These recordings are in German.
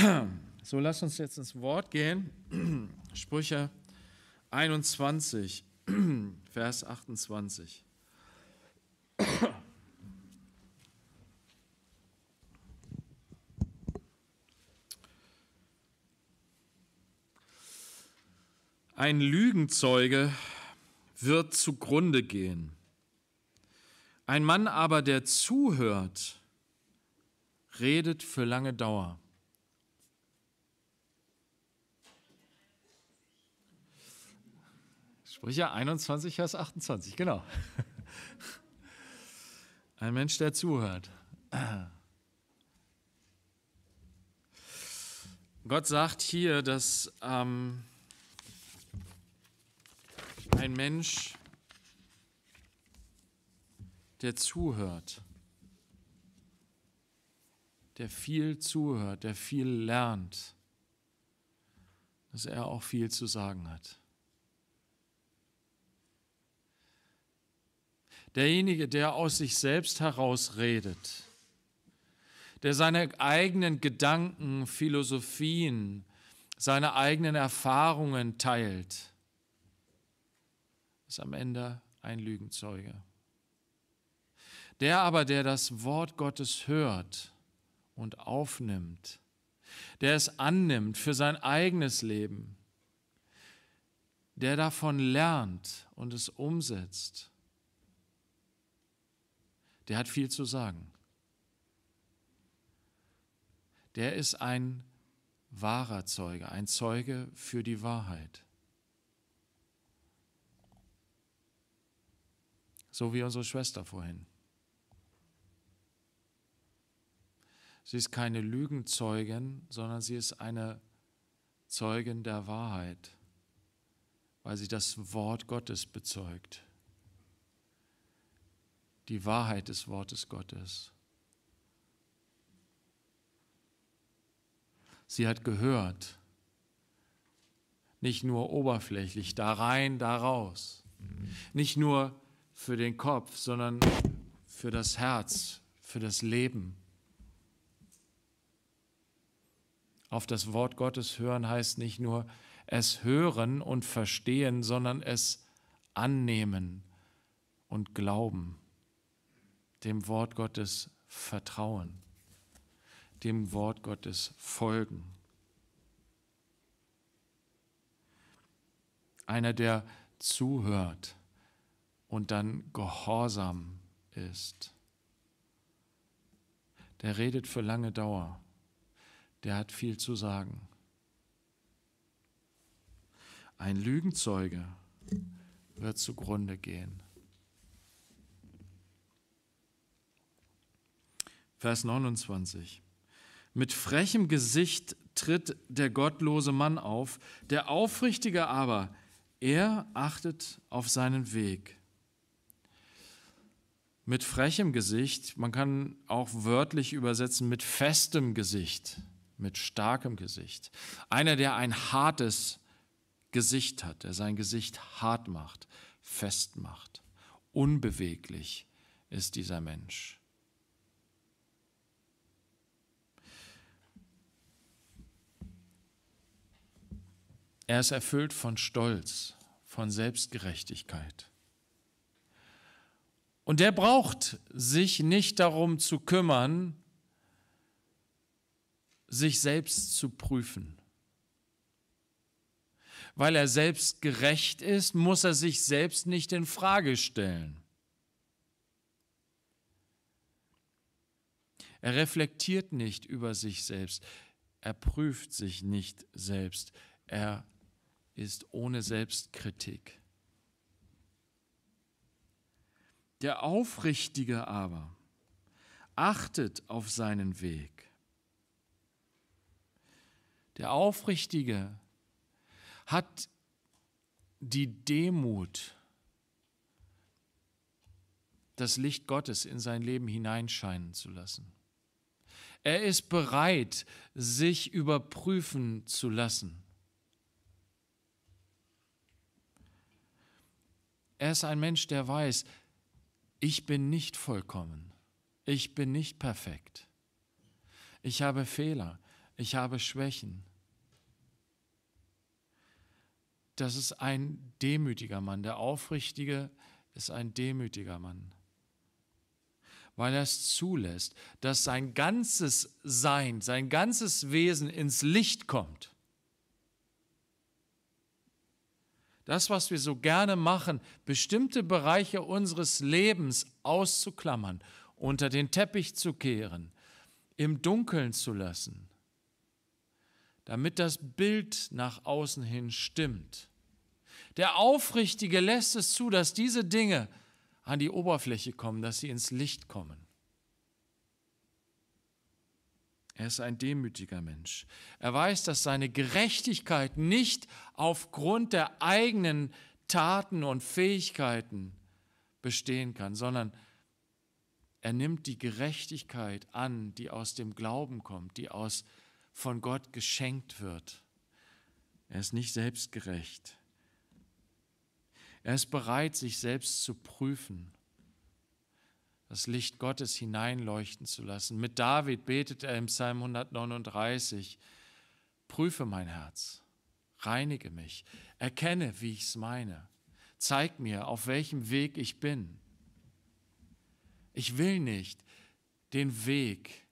So, lass uns jetzt ins Wort gehen. Sprüche 21, Vers 28. Ein Lügenzeuge wird zugrunde gehen. Ein Mann aber, der zuhört, redet für lange Dauer. Sprüche 21, Vers 28, genau. Ein Mensch, der zuhört. Gott sagt hier, dass ähm, ein Mensch, der zuhört, der viel zuhört, der viel lernt, dass er auch viel zu sagen hat. derjenige, der aus sich selbst heraus redet, der seine eigenen Gedanken, Philosophien, seine eigenen Erfahrungen teilt, ist am Ende ein Lügenzeuge. Der aber, der das Wort Gottes hört und aufnimmt, der es annimmt für sein eigenes Leben, der davon lernt und es umsetzt, der hat viel zu sagen. Der ist ein wahrer Zeuge, ein Zeuge für die Wahrheit. So wie unsere Schwester vorhin. Sie ist keine Lügenzeugin, sondern sie ist eine Zeugin der Wahrheit, weil sie das Wort Gottes bezeugt die Wahrheit des Wortes Gottes. Sie hat gehört, nicht nur oberflächlich, da rein, da raus, nicht nur für den Kopf, sondern für das Herz, für das Leben. Auf das Wort Gottes hören heißt nicht nur es hören und verstehen, sondern es annehmen und glauben dem Wort Gottes vertrauen, dem Wort Gottes folgen. Einer, der zuhört und dann gehorsam ist. Der redet für lange Dauer. Der hat viel zu sagen. Ein Lügenzeuge wird zugrunde gehen. Vers 29. Mit frechem Gesicht tritt der gottlose Mann auf, der Aufrichtige aber, er achtet auf seinen Weg. Mit frechem Gesicht, man kann auch wörtlich übersetzen mit festem Gesicht, mit starkem Gesicht. Einer, der ein hartes Gesicht hat, der sein Gesicht hart macht, fest macht. Unbeweglich ist dieser Mensch. Er ist erfüllt von Stolz, von Selbstgerechtigkeit. Und er braucht sich nicht darum zu kümmern, sich selbst zu prüfen. Weil er selbst gerecht ist, muss er sich selbst nicht in Frage stellen. Er reflektiert nicht über sich selbst. Er prüft sich nicht selbst. Er ist ohne Selbstkritik. Der Aufrichtige aber achtet auf seinen Weg. Der Aufrichtige hat die Demut, das Licht Gottes in sein Leben hineinscheinen zu lassen. Er ist bereit, sich überprüfen zu lassen. Er ist ein Mensch, der weiß, ich bin nicht vollkommen, ich bin nicht perfekt, ich habe Fehler, ich habe Schwächen. Das ist ein demütiger Mann, der Aufrichtige ist ein demütiger Mann, weil er es zulässt, dass sein ganzes Sein, sein ganzes Wesen ins Licht kommt. das, was wir so gerne machen, bestimmte Bereiche unseres Lebens auszuklammern, unter den Teppich zu kehren, im Dunkeln zu lassen, damit das Bild nach außen hin stimmt. Der Aufrichtige lässt es zu, dass diese Dinge an die Oberfläche kommen, dass sie ins Licht kommen. Er ist ein demütiger Mensch. Er weiß, dass seine Gerechtigkeit nicht aufgrund der eigenen Taten und Fähigkeiten bestehen kann, sondern er nimmt die Gerechtigkeit an, die aus dem Glauben kommt, die aus von Gott geschenkt wird. Er ist nicht selbstgerecht. Er ist bereit, sich selbst zu prüfen das Licht Gottes hineinleuchten zu lassen. Mit David betet er im Psalm 139, prüfe mein Herz, reinige mich, erkenne, wie ich es meine, zeig mir, auf welchem Weg ich bin. Ich will nicht den Weg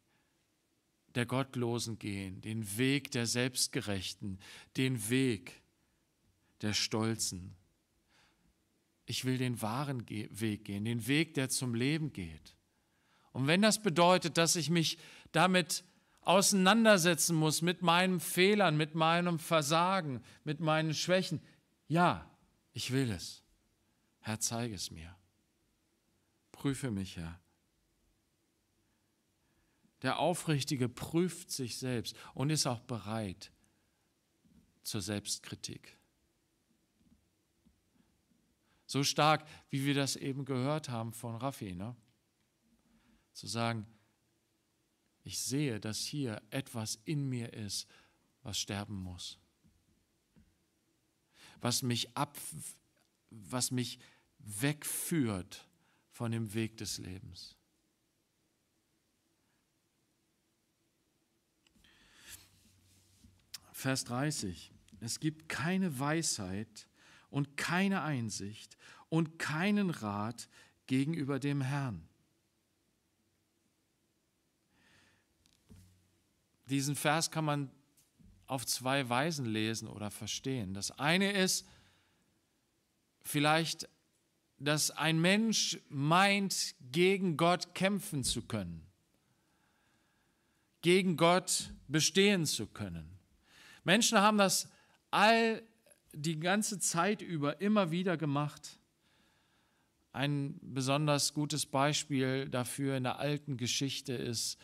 der Gottlosen gehen, den Weg der Selbstgerechten, den Weg der Stolzen, ich will den wahren Weg gehen, den Weg, der zum Leben geht. Und wenn das bedeutet, dass ich mich damit auseinandersetzen muss, mit meinen Fehlern, mit meinem Versagen, mit meinen Schwächen, ja, ich will es. Herr, zeige es mir. Prüfe mich, Herr. Der Aufrichtige prüft sich selbst und ist auch bereit zur Selbstkritik. So stark, wie wir das eben gehört haben von Raffi. Ne? Zu sagen, ich sehe, dass hier etwas in mir ist, was sterben muss. Was mich, ab, was mich wegführt von dem Weg des Lebens. Vers 30. Es gibt keine Weisheit, und keine Einsicht und keinen Rat gegenüber dem Herrn. Diesen Vers kann man auf zwei Weisen lesen oder verstehen. Das eine ist vielleicht, dass ein Mensch meint, gegen Gott kämpfen zu können, gegen Gott bestehen zu können. Menschen haben das all die ganze Zeit über immer wieder gemacht. Ein besonders gutes Beispiel dafür in der alten Geschichte ist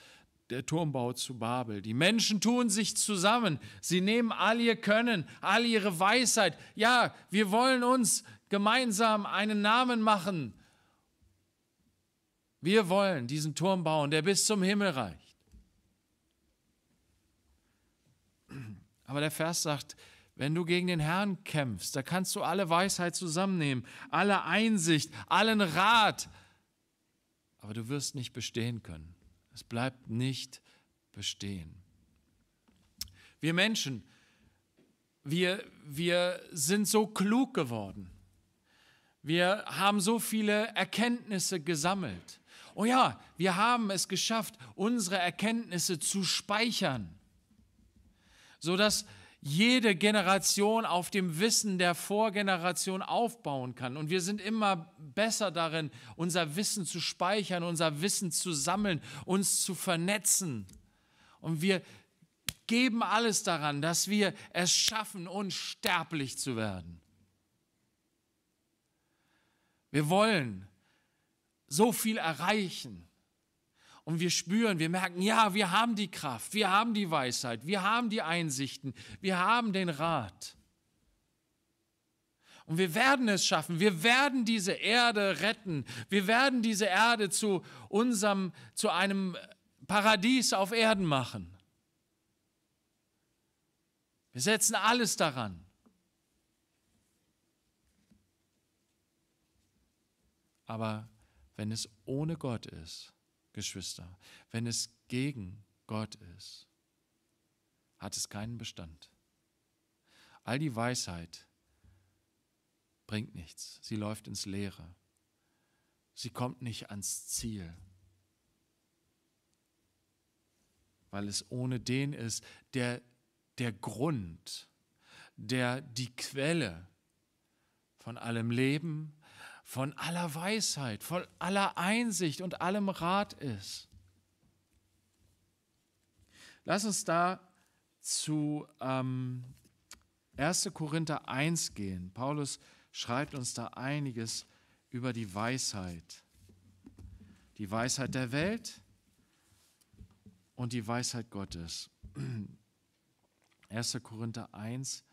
der Turmbau zu Babel. Die Menschen tun sich zusammen. Sie nehmen all ihr Können, all ihre Weisheit. Ja, wir wollen uns gemeinsam einen Namen machen. Wir wollen diesen Turm bauen, der bis zum Himmel reicht. Aber der Vers sagt, wenn du gegen den Herrn kämpfst, da kannst du alle Weisheit zusammennehmen, alle Einsicht, allen Rat, aber du wirst nicht bestehen können. Es bleibt nicht bestehen. Wir Menschen, wir, wir sind so klug geworden. Wir haben so viele Erkenntnisse gesammelt. Oh ja, wir haben es geschafft, unsere Erkenntnisse zu speichern, sodass jede Generation auf dem Wissen der Vorgeneration aufbauen kann. Und wir sind immer besser darin, unser Wissen zu speichern, unser Wissen zu sammeln, uns zu vernetzen. Und wir geben alles daran, dass wir es schaffen, unsterblich zu werden. Wir wollen so viel erreichen. Und wir spüren, wir merken, ja, wir haben die Kraft, wir haben die Weisheit, wir haben die Einsichten, wir haben den Rat. Und wir werden es schaffen. Wir werden diese Erde retten. Wir werden diese Erde zu unserem, zu einem Paradies auf Erden machen. Wir setzen alles daran. Aber wenn es ohne Gott ist, Geschwister, wenn es gegen Gott ist, hat es keinen Bestand. All die Weisheit bringt nichts. Sie läuft ins Leere. Sie kommt nicht ans Ziel, weil es ohne den ist, der der Grund, der die Quelle von allem Leben, von aller Weisheit, von aller Einsicht und allem Rat ist. Lass uns da zu ähm, 1. Korinther 1 gehen. Paulus schreibt uns da einiges über die Weisheit. Die Weisheit der Welt und die Weisheit Gottes. 1. Korinther 1,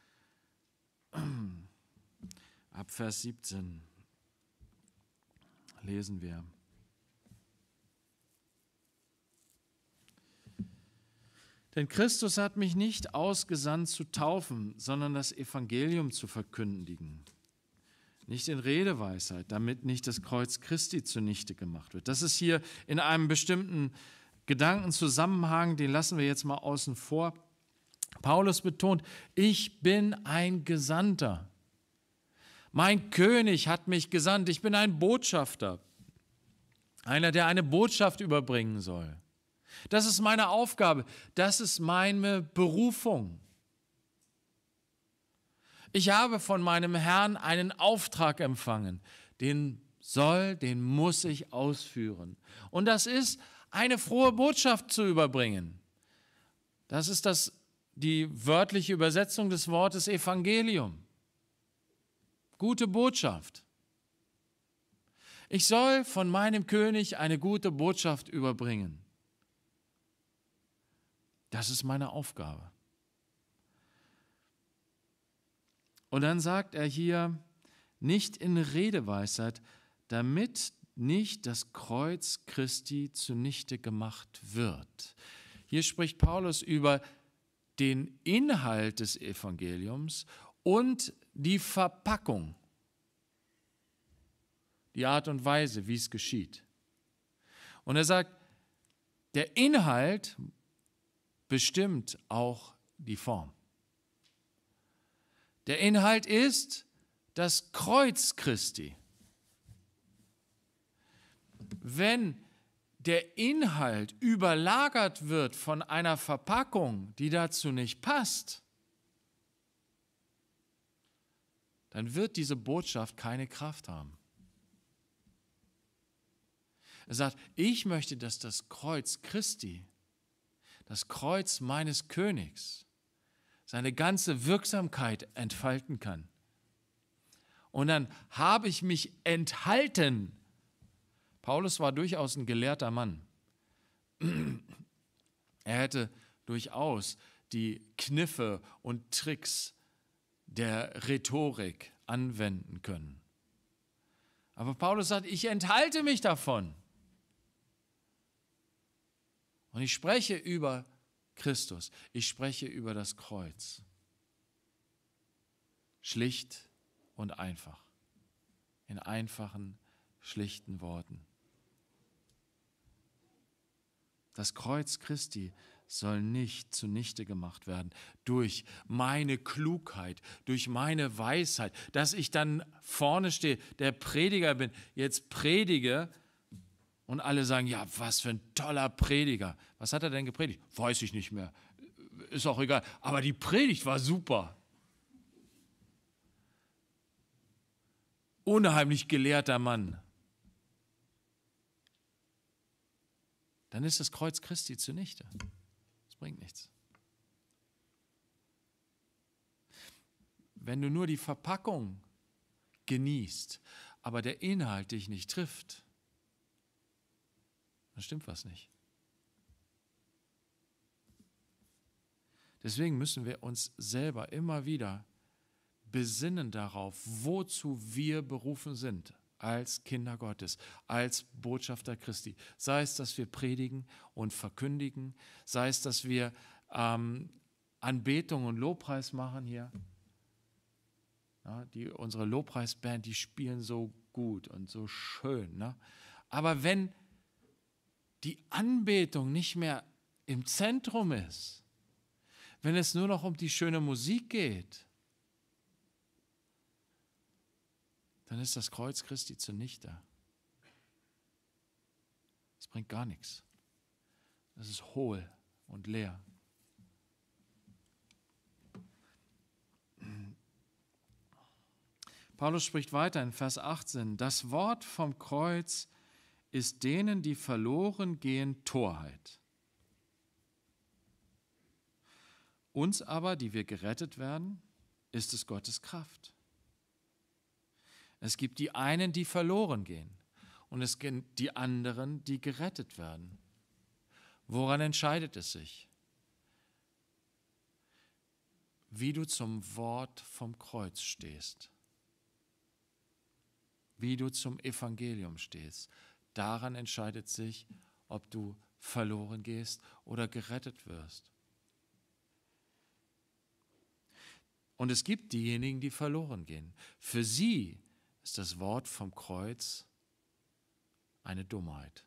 ab Vers 17 lesen wir. Denn Christus hat mich nicht ausgesandt zu taufen, sondern das Evangelium zu verkündigen. Nicht in Redeweisheit, damit nicht das Kreuz Christi zunichte gemacht wird. Das ist hier in einem bestimmten Gedankenzusammenhang, den lassen wir jetzt mal außen vor. Paulus betont, ich bin ein Gesandter. Mein König hat mich gesandt, ich bin ein Botschafter, einer, der eine Botschaft überbringen soll. Das ist meine Aufgabe, das ist meine Berufung. Ich habe von meinem Herrn einen Auftrag empfangen, den soll, den muss ich ausführen. Und das ist eine frohe Botschaft zu überbringen. Das ist das, die wörtliche Übersetzung des Wortes Evangelium gute Botschaft. Ich soll von meinem König eine gute Botschaft überbringen. Das ist meine Aufgabe. Und dann sagt er hier, nicht in Redeweisheit, damit nicht das Kreuz Christi zunichte gemacht wird. Hier spricht Paulus über den Inhalt des Evangeliums und die Verpackung, die Art und Weise, wie es geschieht. Und er sagt, der Inhalt bestimmt auch die Form. Der Inhalt ist das Kreuz Christi. Wenn der Inhalt überlagert wird von einer Verpackung, die dazu nicht passt, dann wird diese Botschaft keine Kraft haben. Er sagt, ich möchte, dass das Kreuz Christi, das Kreuz meines Königs, seine ganze Wirksamkeit entfalten kann. Und dann habe ich mich enthalten. Paulus war durchaus ein gelehrter Mann. Er hätte durchaus die Kniffe und Tricks der Rhetorik anwenden können. Aber Paulus sagt, ich enthalte mich davon. Und ich spreche über Christus. Ich spreche über das Kreuz. Schlicht und einfach. In einfachen, schlichten Worten. Das Kreuz Christi soll nicht zunichte gemacht werden durch meine Klugheit, durch meine Weisheit, dass ich dann vorne stehe, der Prediger bin, jetzt predige und alle sagen, ja, was für ein toller Prediger. Was hat er denn gepredigt? Weiß ich nicht mehr, ist auch egal, aber die Predigt war super. Unheimlich gelehrter Mann. Dann ist das Kreuz Christi zunichte bringt nichts. Wenn du nur die Verpackung genießt, aber der Inhalt dich nicht trifft, dann stimmt was nicht. Deswegen müssen wir uns selber immer wieder besinnen darauf, wozu wir berufen sind als Kinder Gottes, als Botschafter Christi. Sei es, dass wir predigen und verkündigen, sei es, dass wir ähm, Anbetung und Lobpreis machen hier. Ja, die, unsere Lobpreisband, die spielen so gut und so schön. Ne? Aber wenn die Anbetung nicht mehr im Zentrum ist, wenn es nur noch um die schöne Musik geht, dann ist das Kreuz Christi zunichte. Es bringt gar nichts. Es ist hohl und leer. Paulus spricht weiter in Vers 18, das Wort vom Kreuz ist denen, die verloren gehen, Torheit. Uns aber, die wir gerettet werden, ist es Gottes Kraft. Es gibt die einen, die verloren gehen und es gibt die anderen, die gerettet werden. Woran entscheidet es sich? Wie du zum Wort vom Kreuz stehst, wie du zum Evangelium stehst, daran entscheidet sich, ob du verloren gehst oder gerettet wirst. Und es gibt diejenigen, die verloren gehen. Für sie ist das Wort vom Kreuz eine Dummheit.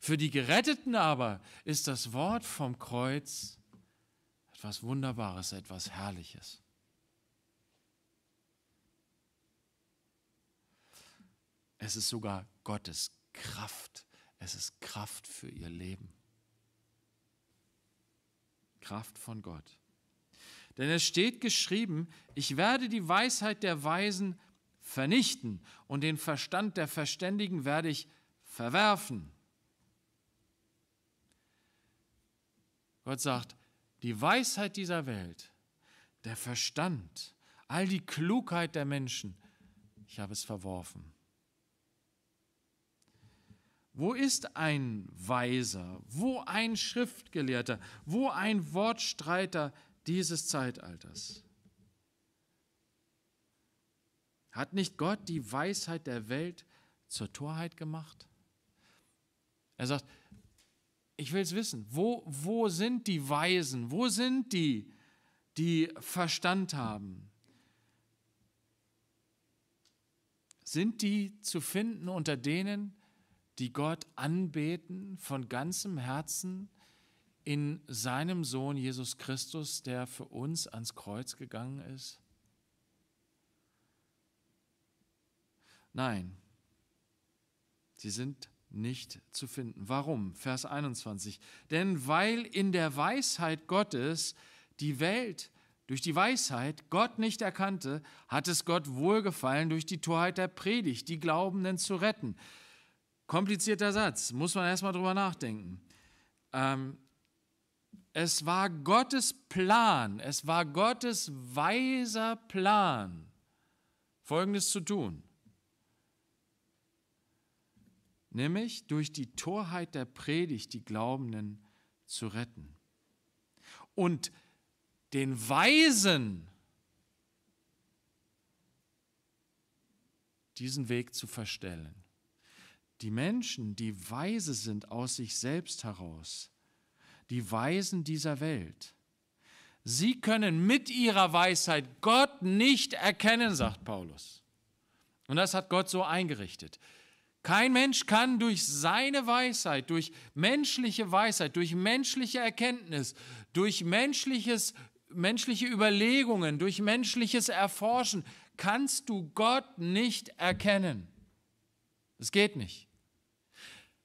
Für die Geretteten aber ist das Wort vom Kreuz etwas Wunderbares, etwas Herrliches. Es ist sogar Gottes Kraft. Es ist Kraft für ihr Leben. Kraft von Gott. Denn es steht geschrieben, ich werde die Weisheit der Weisen vernichten und den Verstand der Verständigen werde ich verwerfen. Gott sagt, die Weisheit dieser Welt, der Verstand, all die Klugheit der Menschen, ich habe es verworfen. Wo ist ein Weiser, wo ein Schriftgelehrter, wo ein Wortstreiter, dieses Zeitalters. Hat nicht Gott die Weisheit der Welt zur Torheit gemacht? Er sagt, ich will es wissen, wo, wo sind die Weisen? Wo sind die, die Verstand haben? Sind die zu finden unter denen, die Gott anbeten von ganzem Herzen in seinem Sohn Jesus Christus, der für uns ans Kreuz gegangen ist? Nein, sie sind nicht zu finden. Warum? Vers 21. Denn weil in der Weisheit Gottes die Welt durch die Weisheit Gott nicht erkannte, hat es Gott wohlgefallen, durch die Torheit der Predigt die Glaubenden zu retten. Komplizierter Satz, muss man erstmal drüber nachdenken. Ähm, es war Gottes Plan, es war Gottes weiser Plan, Folgendes zu tun. Nämlich durch die Torheit der Predigt die Glaubenden zu retten. Und den Weisen diesen Weg zu verstellen. Die Menschen, die weise sind aus sich selbst heraus, die Weisen dieser Welt. Sie können mit ihrer Weisheit Gott nicht erkennen, sagt Paulus. Und das hat Gott so eingerichtet. Kein Mensch kann durch seine Weisheit, durch menschliche Weisheit, durch menschliche Erkenntnis, durch menschliches, menschliche Überlegungen, durch menschliches Erforschen, kannst du Gott nicht erkennen. Es geht nicht.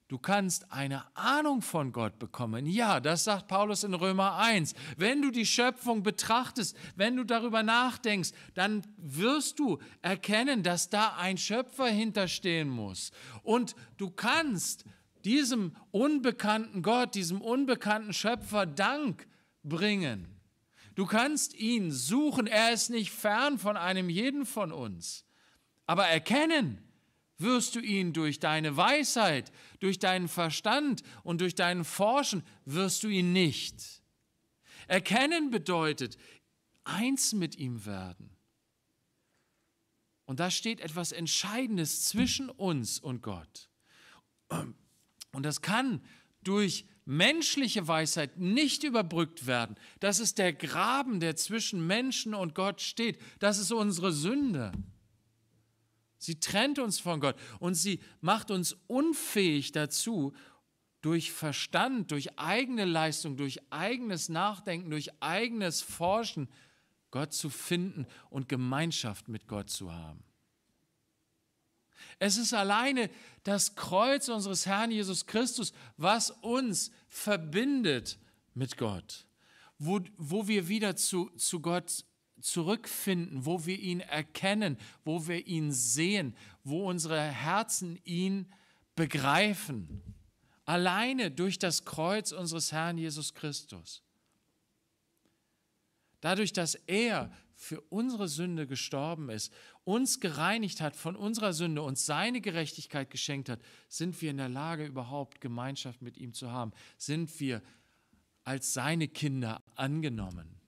Du kannst eine Ahnung von Gott bekommen. Ja, das sagt Paulus in Römer 1. Wenn du die Schöpfung betrachtest, wenn du darüber nachdenkst, dann wirst du erkennen, dass da ein Schöpfer hinterstehen muss. Und du kannst diesem unbekannten Gott, diesem unbekannten Schöpfer Dank bringen. Du kannst ihn suchen. Er ist nicht fern von einem jeden von uns. Aber erkennen, wirst du ihn durch deine Weisheit, durch deinen Verstand und durch dein Forschen, wirst du ihn nicht. Erkennen bedeutet, eins mit ihm werden. Und da steht etwas Entscheidendes zwischen uns und Gott. Und das kann durch menschliche Weisheit nicht überbrückt werden. Das ist der Graben, der zwischen Menschen und Gott steht. Das ist unsere Sünde. Sie trennt uns von Gott und sie macht uns unfähig dazu, durch Verstand, durch eigene Leistung, durch eigenes Nachdenken, durch eigenes Forschen Gott zu finden und Gemeinschaft mit Gott zu haben. Es ist alleine das Kreuz unseres Herrn Jesus Christus, was uns verbindet mit Gott, wo, wo wir wieder zu, zu Gott zurückfinden, wo wir ihn erkennen, wo wir ihn sehen, wo unsere Herzen ihn begreifen. Alleine durch das Kreuz unseres Herrn Jesus Christus. Dadurch, dass er für unsere Sünde gestorben ist, uns gereinigt hat von unserer Sünde, und seine Gerechtigkeit geschenkt hat, sind wir in der Lage, überhaupt Gemeinschaft mit ihm zu haben, sind wir als seine Kinder angenommen.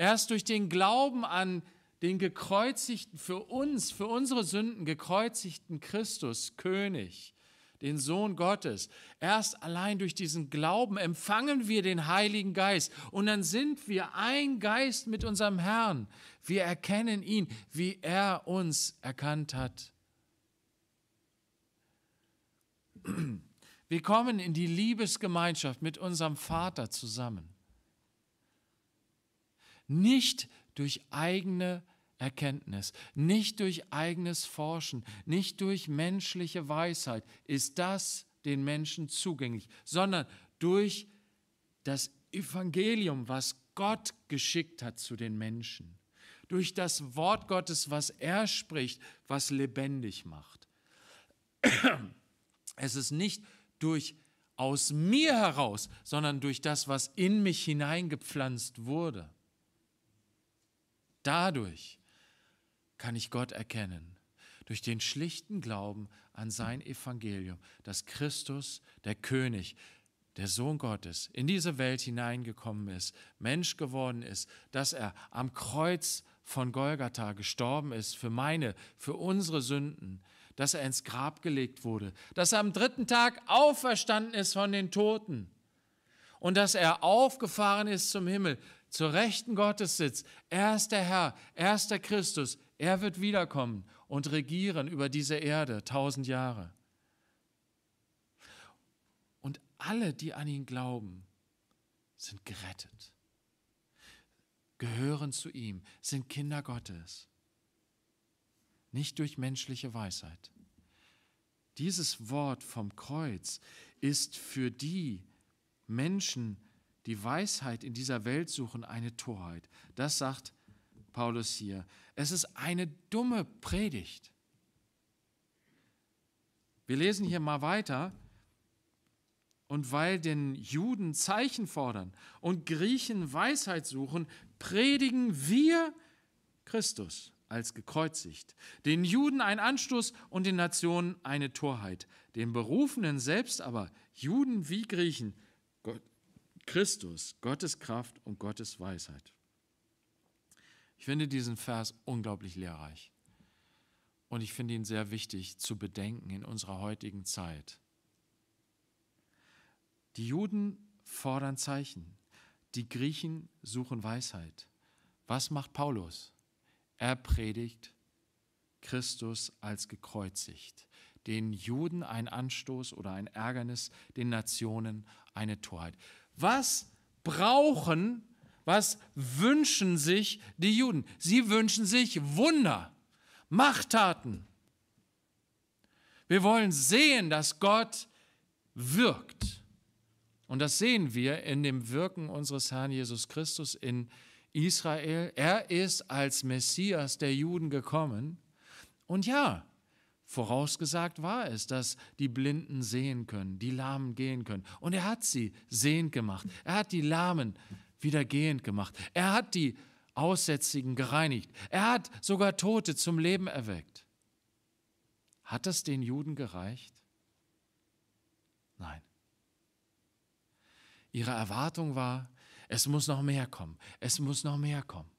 Erst durch den Glauben an den gekreuzigten, für uns, für unsere Sünden gekreuzigten Christus, König, den Sohn Gottes. Erst allein durch diesen Glauben empfangen wir den Heiligen Geist und dann sind wir ein Geist mit unserem Herrn. Wir erkennen ihn, wie er uns erkannt hat. Wir kommen in die Liebesgemeinschaft mit unserem Vater zusammen. Nicht durch eigene Erkenntnis, nicht durch eigenes Forschen, nicht durch menschliche Weisheit ist das den Menschen zugänglich, sondern durch das Evangelium, was Gott geschickt hat zu den Menschen, durch das Wort Gottes, was er spricht, was lebendig macht. Es ist nicht durch aus mir heraus, sondern durch das, was in mich hineingepflanzt wurde. Dadurch kann ich Gott erkennen, durch den schlichten Glauben an sein Evangelium, dass Christus, der König, der Sohn Gottes, in diese Welt hineingekommen ist, Mensch geworden ist, dass er am Kreuz von Golgatha gestorben ist für meine, für unsere Sünden, dass er ins Grab gelegt wurde, dass er am dritten Tag auferstanden ist von den Toten und dass er aufgefahren ist zum Himmel, zur Rechten Gottes sitzt. Er ist der Herr, er ist der Christus. Er wird wiederkommen und regieren über diese Erde tausend Jahre. Und alle, die an ihn glauben, sind gerettet, gehören zu ihm, sind Kinder Gottes. Nicht durch menschliche Weisheit. Dieses Wort vom Kreuz ist für die Menschen, die die Weisheit in dieser Welt suchen, eine Torheit. Das sagt Paulus hier. Es ist eine dumme Predigt. Wir lesen hier mal weiter. Und weil den Juden Zeichen fordern und Griechen Weisheit suchen, predigen wir Christus als gekreuzigt, den Juden ein Anstoß und den Nationen eine Torheit, den Berufenen selbst aber, Juden wie Griechen, Christus, Gottes Kraft und Gottes Weisheit. Ich finde diesen Vers unglaublich lehrreich und ich finde ihn sehr wichtig zu bedenken in unserer heutigen Zeit. Die Juden fordern Zeichen, die Griechen suchen Weisheit. Was macht Paulus? Er predigt Christus als gekreuzigt, den Juden ein Anstoß oder ein Ärgernis, den Nationen eine Torheit. Was brauchen, was wünschen sich die Juden? Sie wünschen sich Wunder, Machttaten. Wir wollen sehen, dass Gott wirkt. Und das sehen wir in dem Wirken unseres Herrn Jesus Christus in Israel. Er ist als Messias der Juden gekommen. Und ja, Vorausgesagt war es, dass die Blinden sehen können, die Lahmen gehen können. Und er hat sie sehend gemacht. Er hat die Lahmen wieder gehend gemacht. Er hat die Aussätzigen gereinigt. Er hat sogar Tote zum Leben erweckt. Hat das den Juden gereicht? Nein. Ihre Erwartung war, es muss noch mehr kommen, es muss noch mehr kommen.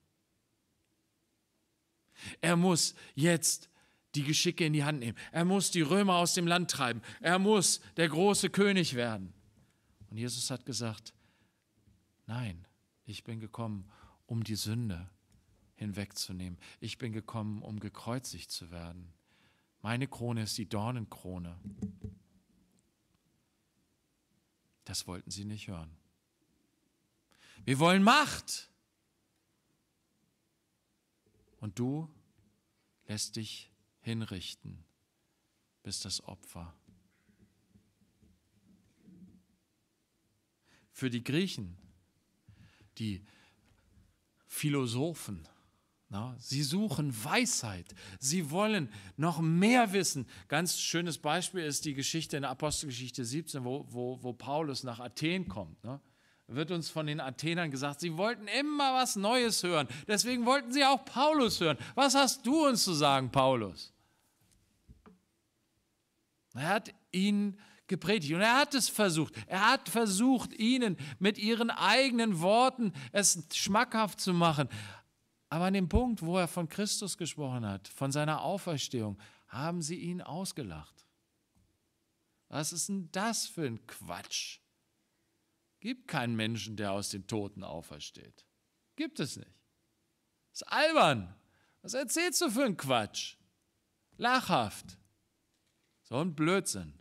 Er muss jetzt die Geschicke in die Hand nehmen. Er muss die Römer aus dem Land treiben. Er muss der große König werden. Und Jesus hat gesagt, nein, ich bin gekommen, um die Sünde hinwegzunehmen. Ich bin gekommen, um gekreuzigt zu werden. Meine Krone ist die Dornenkrone. Das wollten sie nicht hören. Wir wollen Macht. Und du lässt dich hinrichten, bis das Opfer. Für die Griechen, die Philosophen, na, sie suchen Weisheit, sie wollen noch mehr wissen. Ganz schönes Beispiel ist die Geschichte in der Apostelgeschichte 17, wo, wo, wo Paulus nach Athen kommt. Ne? wird uns von den Athenern gesagt, sie wollten immer was Neues hören. Deswegen wollten sie auch Paulus hören. Was hast du uns zu sagen, Paulus? Er hat ihnen gepredigt und er hat es versucht. Er hat versucht, ihnen mit ihren eigenen Worten es schmackhaft zu machen. Aber an dem Punkt, wo er von Christus gesprochen hat, von seiner Auferstehung, haben sie ihn ausgelacht. Was ist denn das für ein Quatsch? Gibt keinen Menschen, der aus den Toten aufersteht. Gibt es nicht. Das ist albern. Was erzählst du für einen Quatsch? Lachhaft. So ein Blödsinn.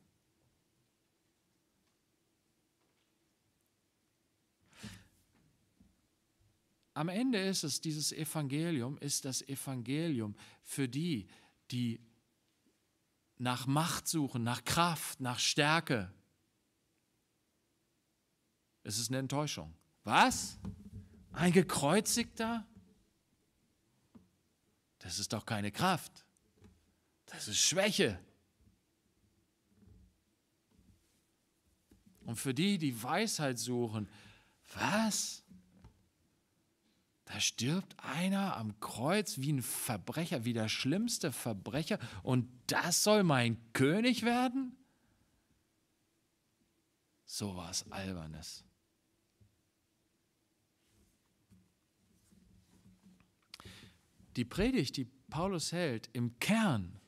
Am Ende ist es dieses Evangelium, ist das Evangelium für die, die nach Macht suchen, nach Kraft, nach Stärke, es ist eine Enttäuschung. Was? Ein gekreuzigter? Das ist doch keine Kraft. Das ist Schwäche. Und für die, die Weisheit suchen, was? Da stirbt einer am Kreuz wie ein Verbrecher, wie der schlimmste Verbrecher, und das soll mein König werden? So was Albernes. die Predigt, die Paulus hält, im Kern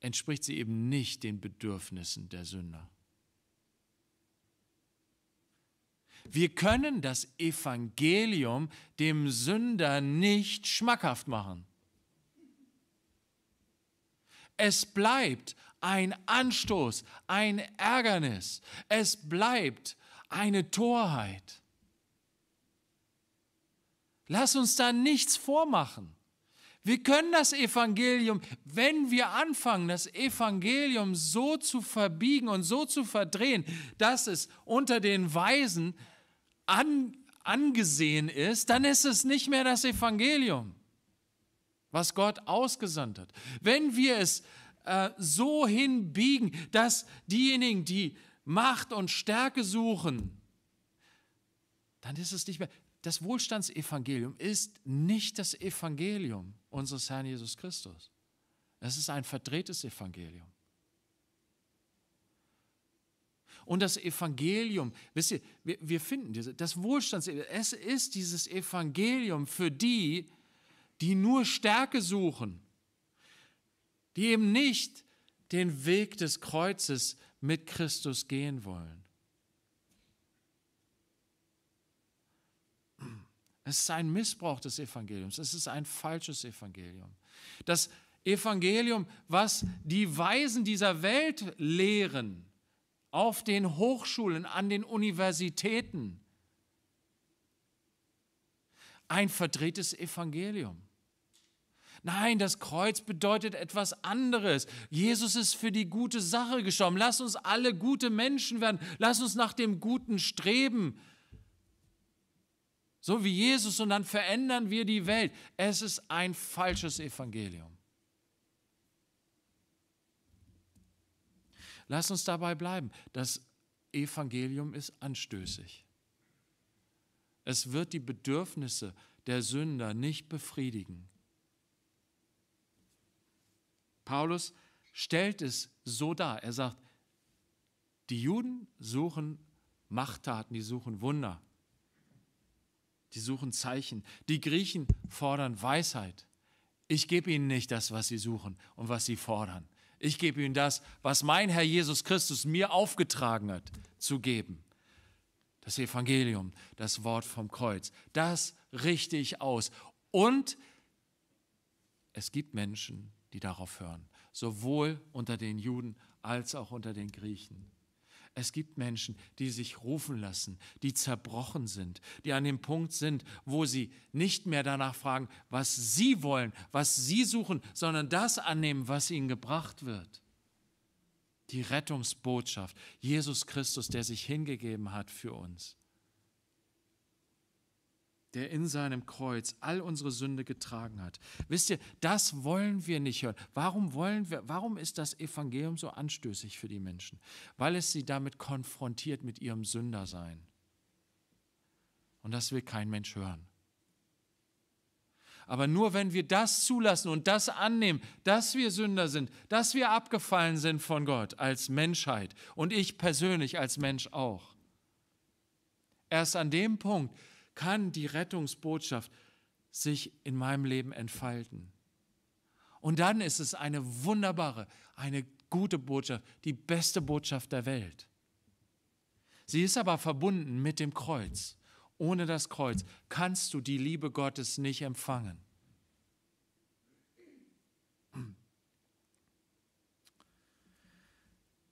entspricht sie eben nicht den Bedürfnissen der Sünder. Wir können das Evangelium dem Sünder nicht schmackhaft machen. Es bleibt ein Anstoß, ein Ärgernis. Es bleibt eine Torheit. Lass uns da nichts vormachen. Wir können das Evangelium, wenn wir anfangen, das Evangelium so zu verbiegen und so zu verdrehen, dass es unter den Weisen an, angesehen ist, dann ist es nicht mehr das Evangelium, was Gott ausgesandt hat. Wenn wir es äh, so hinbiegen, dass diejenigen, die Macht und Stärke suchen, dann ist es nicht mehr. Das Wohlstandsevangelium ist nicht das Evangelium unseres Herrn Jesus Christus. Es ist ein verdrehtes Evangelium. Und das Evangelium, wisst ihr, wir, wir finden diese, das Wohlstandsevangelium, es ist dieses Evangelium für die, die nur Stärke suchen, die eben nicht den Weg des Kreuzes mit Christus gehen wollen. Es ist ein Missbrauch des Evangeliums. Es ist ein falsches Evangelium. Das Evangelium, was die Weisen dieser Welt lehren, auf den Hochschulen, an den Universitäten. Ein verdrehtes Evangelium. Nein, das Kreuz bedeutet etwas anderes. Jesus ist für die gute Sache gestorben. Lass uns alle gute Menschen werden. Lass uns nach dem Guten streben. So wie Jesus und dann verändern wir die Welt. Es ist ein falsches Evangelium. Lass uns dabei bleiben. Das Evangelium ist anstößig. Es wird die Bedürfnisse der Sünder nicht befriedigen. Paulus stellt es so dar. Er sagt, die Juden suchen Machttaten, die suchen Wunder die suchen Zeichen. Die Griechen fordern Weisheit. Ich gebe ihnen nicht das, was sie suchen und was sie fordern. Ich gebe ihnen das, was mein Herr Jesus Christus mir aufgetragen hat, zu geben. Das Evangelium, das Wort vom Kreuz, das richte ich aus. Und es gibt Menschen, die darauf hören, sowohl unter den Juden als auch unter den Griechen. Es gibt Menschen, die sich rufen lassen, die zerbrochen sind, die an dem Punkt sind, wo sie nicht mehr danach fragen, was sie wollen, was sie suchen, sondern das annehmen, was ihnen gebracht wird. Die Rettungsbotschaft, Jesus Christus, der sich hingegeben hat für uns der in seinem Kreuz all unsere Sünde getragen hat. Wisst ihr, das wollen wir nicht hören. Warum wollen wir warum ist das Evangelium so anstößig für die Menschen? Weil es sie damit konfrontiert mit ihrem Sündersein. Und das will kein Mensch hören. Aber nur wenn wir das zulassen und das annehmen, dass wir Sünder sind, dass wir abgefallen sind von Gott als Menschheit und ich persönlich als Mensch auch. Erst an dem Punkt kann die Rettungsbotschaft sich in meinem Leben entfalten. Und dann ist es eine wunderbare, eine gute Botschaft, die beste Botschaft der Welt. Sie ist aber verbunden mit dem Kreuz. Ohne das Kreuz kannst du die Liebe Gottes nicht empfangen.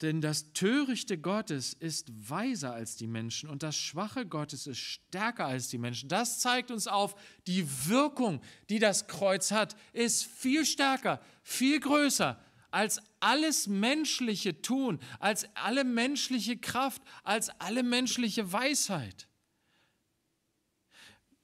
Denn das Törichte Gottes ist weiser als die Menschen und das Schwache Gottes ist stärker als die Menschen. Das zeigt uns auf, die Wirkung, die das Kreuz hat, ist viel stärker, viel größer als alles menschliche Tun, als alle menschliche Kraft, als alle menschliche Weisheit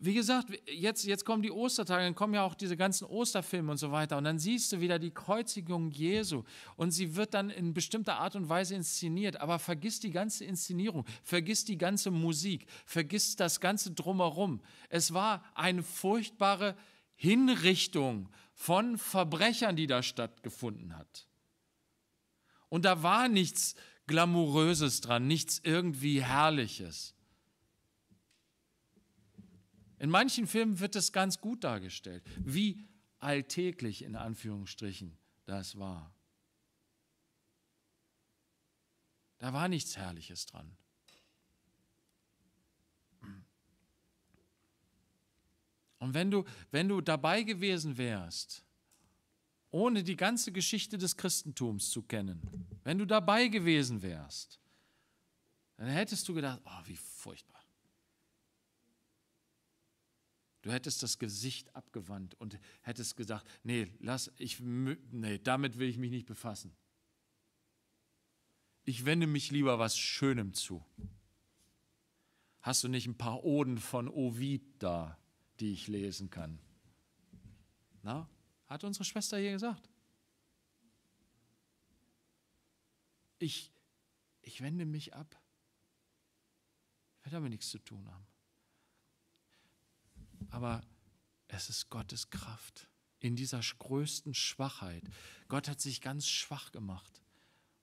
wie gesagt, jetzt, jetzt kommen die Ostertage, dann kommen ja auch diese ganzen Osterfilme und so weiter. Und dann siehst du wieder die Kreuzigung Jesu. Und sie wird dann in bestimmter Art und Weise inszeniert. Aber vergiss die ganze Inszenierung, vergiss die ganze Musik, vergiss das ganze Drumherum. Es war eine furchtbare Hinrichtung von Verbrechern, die da stattgefunden hat. Und da war nichts Glamouröses dran, nichts irgendwie Herrliches. In manchen Filmen wird es ganz gut dargestellt, wie alltäglich in Anführungsstrichen das war. Da war nichts Herrliches dran. Und wenn du, wenn du dabei gewesen wärst, ohne die ganze Geschichte des Christentums zu kennen, wenn du dabei gewesen wärst, dann hättest du gedacht, oh, wie furchtbar. Du hättest das Gesicht abgewandt und hättest gesagt, nee, lass, ich, nee, damit will ich mich nicht befassen. Ich wende mich lieber was Schönem zu. Hast du nicht ein paar Oden von Ovid da, die ich lesen kann? Na, hat unsere Schwester hier gesagt. Ich, ich wende mich ab. Ich werde damit nichts zu tun haben aber es ist Gottes Kraft in dieser größten Schwachheit. Gott hat sich ganz schwach gemacht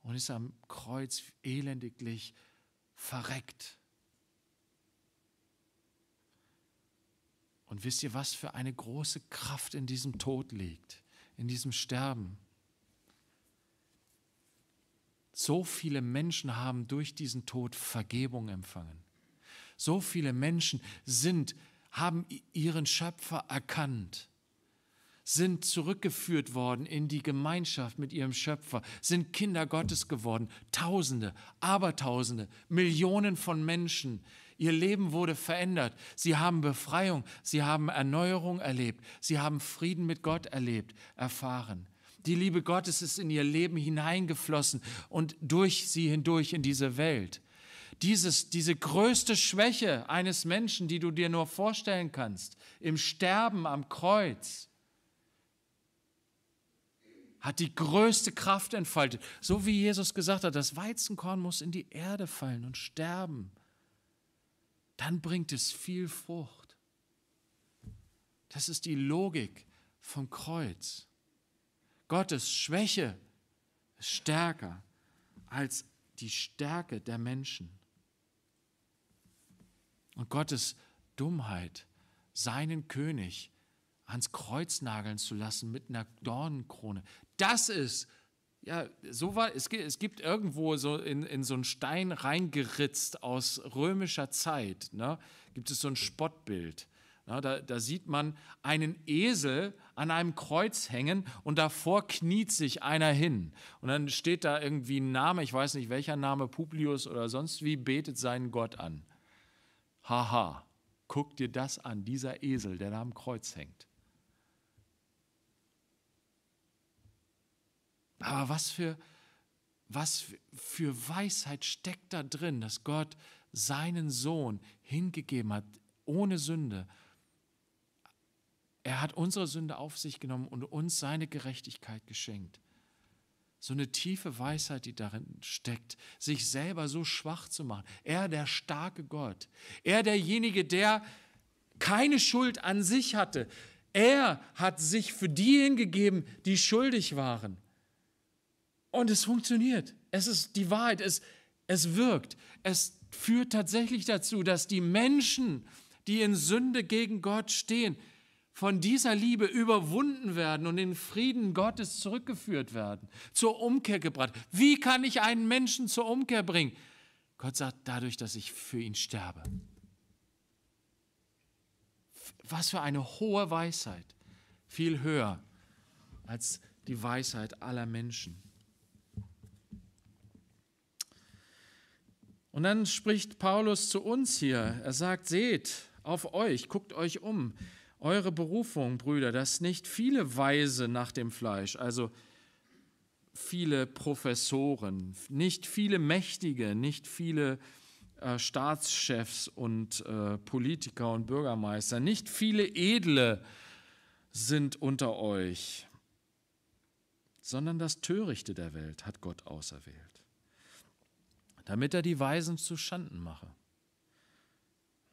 und ist am Kreuz elendiglich verreckt. Und wisst ihr, was für eine große Kraft in diesem Tod liegt, in diesem Sterben? So viele Menschen haben durch diesen Tod Vergebung empfangen. So viele Menschen sind haben ihren Schöpfer erkannt, sind zurückgeführt worden in die Gemeinschaft mit ihrem Schöpfer, sind Kinder Gottes geworden, Tausende, Abertausende, Millionen von Menschen. Ihr Leben wurde verändert. Sie haben Befreiung, sie haben Erneuerung erlebt, sie haben Frieden mit Gott erlebt, erfahren. Die Liebe Gottes ist in ihr Leben hineingeflossen und durch sie hindurch in diese Welt. Dieses, diese größte Schwäche eines Menschen, die du dir nur vorstellen kannst, im Sterben am Kreuz, hat die größte Kraft entfaltet. So wie Jesus gesagt hat, das Weizenkorn muss in die Erde fallen und sterben. Dann bringt es viel Frucht. Das ist die Logik vom Kreuz. Gottes Schwäche ist stärker als die Stärke der Menschen und Gottes Dummheit, seinen König ans Kreuz nageln zu lassen mit einer Dornenkrone. Das ist, ja, so war, es, es gibt irgendwo so in, in so einen Stein reingeritzt aus römischer Zeit, ne, gibt es so ein Spottbild. Na, ne? da, da, sieht man einen Esel an einem Kreuz hängen und davor kniet sich einer hin. Und dann steht da irgendwie ein Name, ich weiß nicht welcher Name, Publius oder sonst wie, betet seinen Gott an haha, guck dir das an, dieser Esel, der da am Kreuz hängt. Aber was für, was für Weisheit steckt da drin, dass Gott seinen Sohn hingegeben hat, ohne Sünde. Er hat unsere Sünde auf sich genommen und uns seine Gerechtigkeit geschenkt. So eine tiefe Weisheit, die darin steckt, sich selber so schwach zu machen. Er, der starke Gott. Er, derjenige, der keine Schuld an sich hatte. Er hat sich für die hingegeben, die schuldig waren. Und es funktioniert. Es ist die Wahrheit. Es, es wirkt. Es führt tatsächlich dazu, dass die Menschen, die in Sünde gegen Gott stehen, von dieser Liebe überwunden werden und in Frieden Gottes zurückgeführt werden, zur Umkehr gebracht. Wie kann ich einen Menschen zur Umkehr bringen? Gott sagt, dadurch, dass ich für ihn sterbe. Was für eine hohe Weisheit, viel höher als die Weisheit aller Menschen. Und dann spricht Paulus zu uns hier. Er sagt, seht auf euch, guckt euch um eure Berufung, Brüder, dass nicht viele Weise nach dem Fleisch, also viele Professoren, nicht viele Mächtige, nicht viele äh, Staatschefs und äh, Politiker und Bürgermeister, nicht viele Edle sind unter euch, sondern das Törichte der Welt hat Gott auserwählt, damit er die Weisen zu Schanden mache.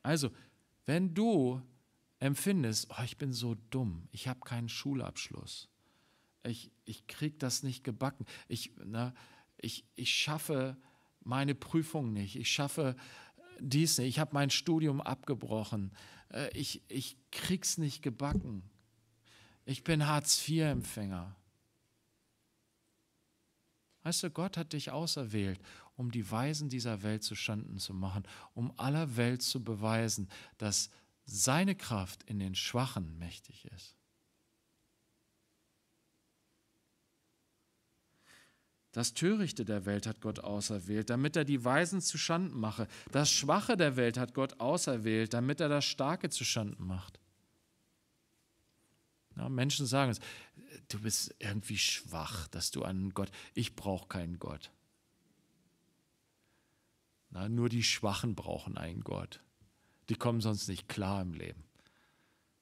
Also, wenn du empfindest, oh, ich bin so dumm, ich habe keinen Schulabschluss, ich, ich kriege das nicht gebacken, ich, ne, ich, ich schaffe meine Prüfung nicht, ich schaffe äh, dies nicht, ich habe mein Studium abgebrochen, äh, ich, ich es nicht gebacken, ich bin Hartz-IV-Empfänger. Weißt du, Gott hat dich auserwählt, um die Weisen dieser Welt zu Schanden zu machen, um aller Welt zu beweisen, dass seine Kraft in den Schwachen mächtig ist. Das Törichte der Welt hat Gott auserwählt, damit er die Weisen zu Schanden mache. Das Schwache der Welt hat Gott auserwählt, damit er das Starke zu Schanden macht. Ja, Menschen sagen es, du bist irgendwie schwach, dass du an Gott, ich brauche keinen Gott. Na, nur die Schwachen brauchen einen Gott. Die kommen sonst nicht klar im Leben.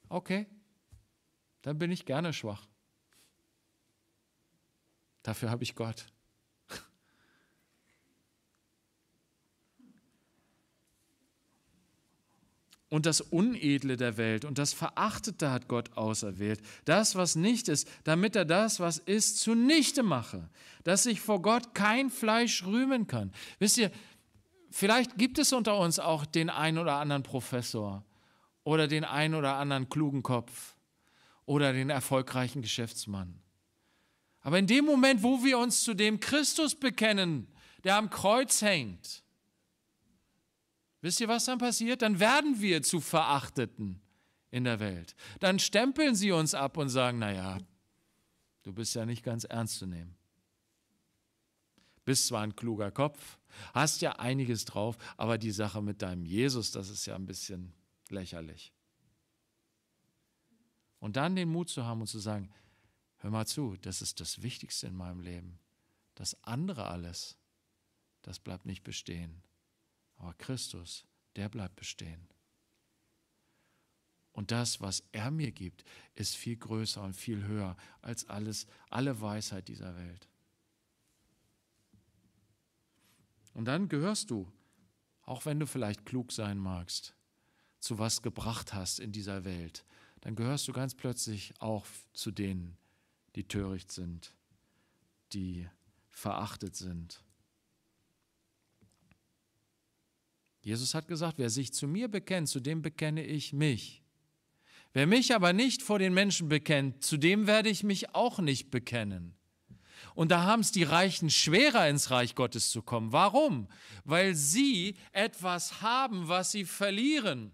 Okay, dann bin ich gerne schwach. Dafür habe ich Gott. Und das Unedle der Welt und das Verachtete hat Gott auserwählt. Das, was nicht ist, damit er das, was ist, zunichte mache. Dass sich vor Gott kein Fleisch rühmen kann. Wisst ihr, Vielleicht gibt es unter uns auch den einen oder anderen Professor oder den einen oder anderen klugen Kopf oder den erfolgreichen Geschäftsmann. Aber in dem Moment, wo wir uns zu dem Christus bekennen, der am Kreuz hängt, wisst ihr, was dann passiert? Dann werden wir zu Verachteten in der Welt. Dann stempeln sie uns ab und sagen, naja, du bist ja nicht ganz ernst zu nehmen. Bist zwar ein kluger Kopf, Hast ja einiges drauf, aber die Sache mit deinem Jesus, das ist ja ein bisschen lächerlich. Und dann den Mut zu haben und zu sagen, hör mal zu, das ist das Wichtigste in meinem Leben. Das andere alles, das bleibt nicht bestehen. Aber Christus, der bleibt bestehen. Und das, was er mir gibt, ist viel größer und viel höher als alles, alle Weisheit dieser Welt. Und dann gehörst du, auch wenn du vielleicht klug sein magst, zu was gebracht hast in dieser Welt, dann gehörst du ganz plötzlich auch zu denen, die töricht sind, die verachtet sind. Jesus hat gesagt, wer sich zu mir bekennt, zu dem bekenne ich mich. Wer mich aber nicht vor den Menschen bekennt, zu dem werde ich mich auch nicht bekennen. Und da haben es die Reichen schwerer, ins Reich Gottes zu kommen. Warum? Weil sie etwas haben, was sie verlieren.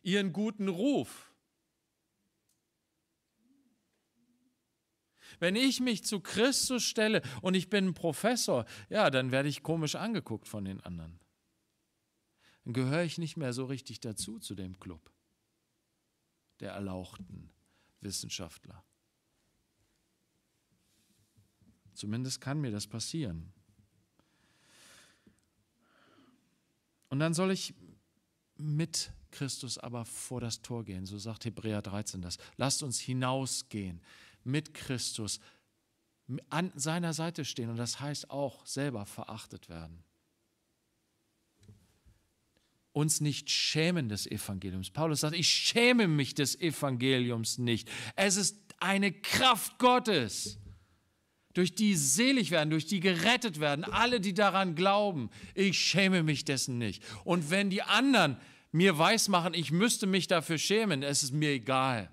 Ihren guten Ruf. Wenn ich mich zu Christus stelle und ich bin ein Professor, ja, dann werde ich komisch angeguckt von den anderen. Dann gehöre ich nicht mehr so richtig dazu zu dem Club der erlauchten Wissenschaftler. Zumindest kann mir das passieren. Und dann soll ich mit Christus aber vor das Tor gehen, so sagt Hebräer 13 das. Lasst uns hinausgehen mit Christus, an seiner Seite stehen und das heißt auch selber verachtet werden. Uns nicht schämen des Evangeliums. Paulus sagt, ich schäme mich des Evangeliums nicht. Es ist eine Kraft Gottes durch die selig werden, durch die gerettet werden, alle, die daran glauben. Ich schäme mich dessen nicht. Und wenn die anderen mir weismachen, ich müsste mich dafür schämen, es ist mir egal.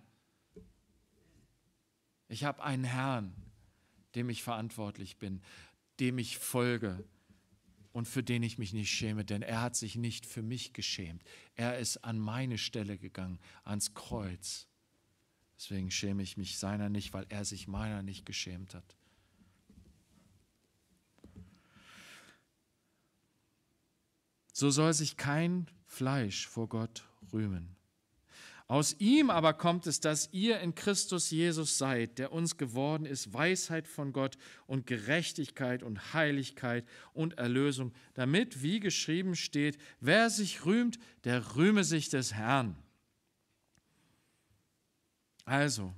Ich habe einen Herrn, dem ich verantwortlich bin, dem ich folge und für den ich mich nicht schäme, denn er hat sich nicht für mich geschämt. Er ist an meine Stelle gegangen, ans Kreuz. Deswegen schäme ich mich seiner nicht, weil er sich meiner nicht geschämt hat. so soll sich kein Fleisch vor Gott rühmen. Aus ihm aber kommt es, dass ihr in Christus Jesus seid, der uns geworden ist, Weisheit von Gott und Gerechtigkeit und Heiligkeit und Erlösung, damit, wie geschrieben steht, wer sich rühmt, der rühme sich des Herrn. Also,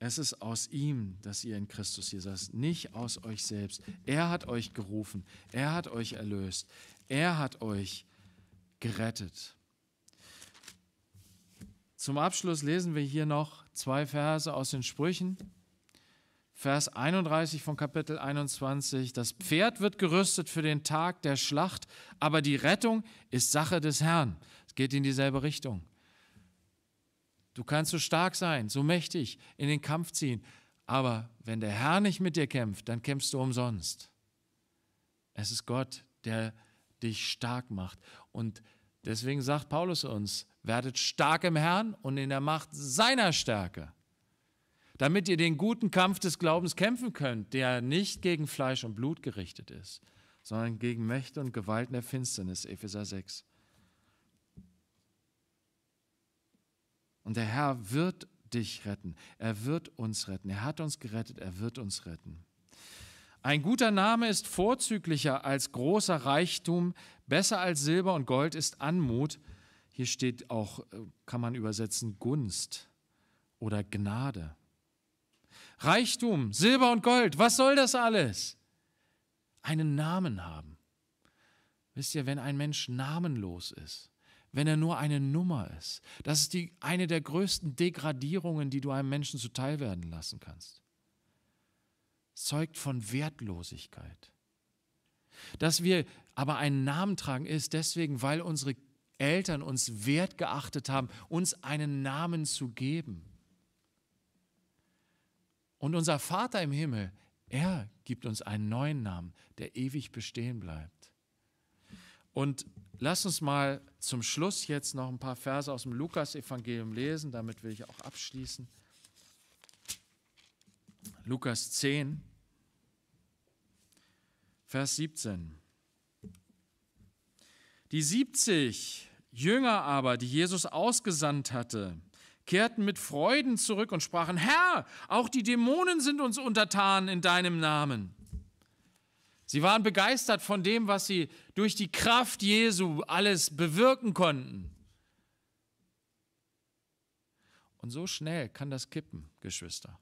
es ist aus ihm, dass ihr in Christus Jesus, seid, nicht aus euch selbst. Er hat euch gerufen, er hat euch erlöst, er hat euch gerettet. Zum Abschluss lesen wir hier noch zwei Verse aus den Sprüchen. Vers 31 von Kapitel 21. Das Pferd wird gerüstet für den Tag der Schlacht, aber die Rettung ist Sache des Herrn. Es geht in dieselbe Richtung. Du kannst so stark sein, so mächtig in den Kampf ziehen, aber wenn der Herr nicht mit dir kämpft, dann kämpfst du umsonst. Es ist Gott, der dich stark macht. Und deswegen sagt Paulus uns, werdet stark im Herrn und in der Macht seiner Stärke, damit ihr den guten Kampf des Glaubens kämpfen könnt, der nicht gegen Fleisch und Blut gerichtet ist, sondern gegen Mächte und Gewalten der Finsternis, Epheser 6. Und der Herr wird dich retten, er wird uns retten, er hat uns gerettet, er wird uns retten. Ein guter Name ist vorzüglicher als großer Reichtum, besser als Silber und Gold ist Anmut. Hier steht auch, äh, kann man übersetzen, Gunst oder Gnade. Reichtum, Silber und Gold, was soll das alles? Einen Namen haben. Wisst ihr, wenn ein Mensch namenlos ist, wenn er nur eine Nummer ist, das ist die, eine der größten Degradierungen, die du einem Menschen zuteilwerden lassen kannst zeugt von Wertlosigkeit. Dass wir aber einen Namen tragen, ist deswegen, weil unsere Eltern uns wert geachtet haben, uns einen Namen zu geben. Und unser Vater im Himmel, er gibt uns einen neuen Namen, der ewig bestehen bleibt. Und lass uns mal zum Schluss jetzt noch ein paar Verse aus dem Lukas-Evangelium lesen, damit will ich auch abschließen. Lukas 10, Vers 17. Die 70 Jünger aber, die Jesus ausgesandt hatte, kehrten mit Freuden zurück und sprachen, Herr, auch die Dämonen sind uns untertan in deinem Namen. Sie waren begeistert von dem, was sie durch die Kraft Jesu alles bewirken konnten. Und so schnell kann das kippen, Geschwister.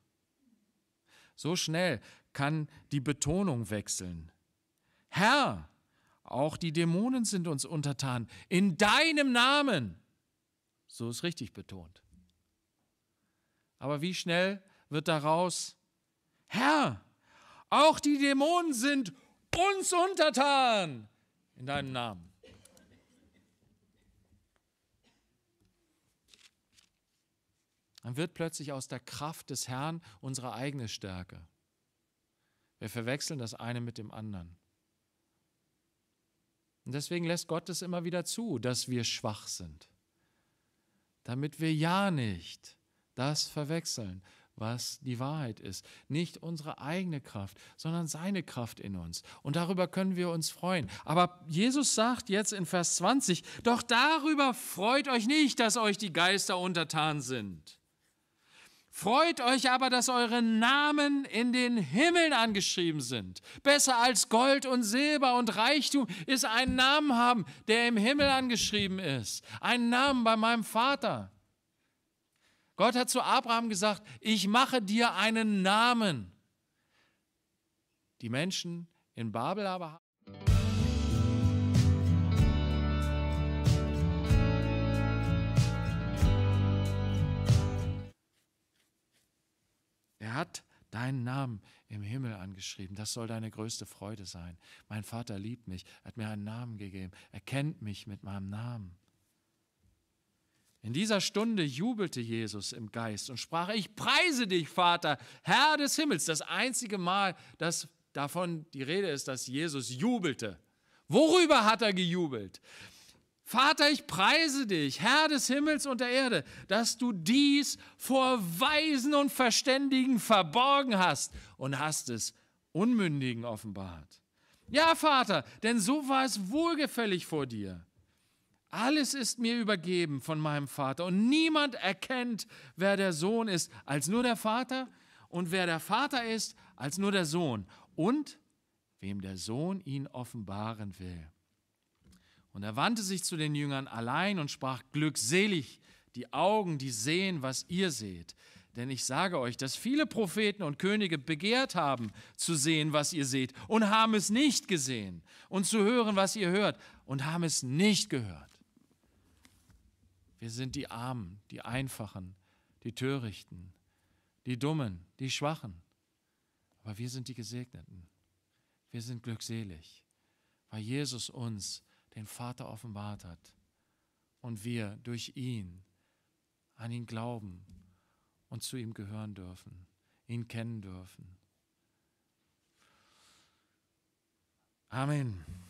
So schnell kann die Betonung wechseln. Herr, auch die Dämonen sind uns untertan. In deinem Namen. So ist richtig betont. Aber wie schnell wird daraus, Herr, auch die Dämonen sind uns untertan. In deinem Namen. Dann wird plötzlich aus der Kraft des Herrn unsere eigene Stärke. Wir verwechseln das eine mit dem anderen. Und deswegen lässt Gott es immer wieder zu, dass wir schwach sind, damit wir ja nicht das verwechseln, was die Wahrheit ist. Nicht unsere eigene Kraft, sondern seine Kraft in uns. Und darüber können wir uns freuen. Aber Jesus sagt jetzt in Vers 20, doch darüber freut euch nicht, dass euch die Geister untertan sind. Freut euch aber, dass eure Namen in den Himmeln angeschrieben sind. Besser als Gold und Silber und Reichtum ist einen Namen haben, der im Himmel angeschrieben ist. Einen Namen bei meinem Vater. Gott hat zu Abraham gesagt, ich mache dir einen Namen. Die Menschen in Babel aber hat deinen Namen im Himmel angeschrieben. Das soll deine größte Freude sein. Mein Vater liebt mich, hat mir einen Namen gegeben, er kennt mich mit meinem Namen. In dieser Stunde jubelte Jesus im Geist und sprach, ich preise dich, Vater, Herr des Himmels. Das einzige Mal, dass davon die Rede ist, dass Jesus jubelte. Worüber hat er gejubelt? Vater, ich preise dich, Herr des Himmels und der Erde, dass du dies vor Weisen und Verständigen verborgen hast und hast es Unmündigen offenbart. Ja, Vater, denn so war es wohlgefällig vor dir. Alles ist mir übergeben von meinem Vater und niemand erkennt, wer der Sohn ist, als nur der Vater und wer der Vater ist, als nur der Sohn und wem der Sohn ihn offenbaren will. Und er wandte sich zu den Jüngern allein und sprach, glückselig die Augen, die sehen, was ihr seht. Denn ich sage euch, dass viele Propheten und Könige begehrt haben, zu sehen, was ihr seht, und haben es nicht gesehen, und zu hören, was ihr hört, und haben es nicht gehört. Wir sind die Armen, die Einfachen, die Törichten, die Dummen, die Schwachen. Aber wir sind die Gesegneten. Wir sind glückselig, weil Jesus uns den Vater offenbart hat und wir durch ihn an ihn glauben und zu ihm gehören dürfen, ihn kennen dürfen. Amen.